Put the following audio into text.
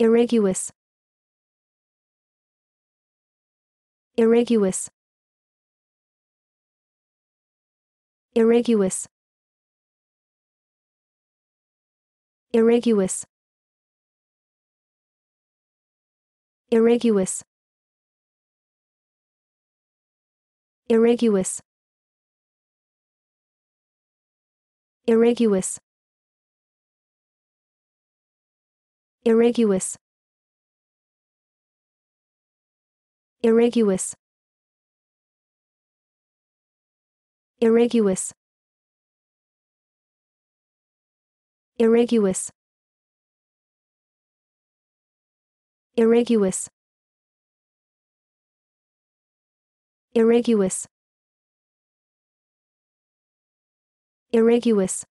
Irriguous. Irriguous. Irriguous. Irriguous. Irriguous. Irriguous. Irriguous. Irriguous. Irriguous. Irriguous. Irriguous. Irriguous. Irriguous. Irriguous.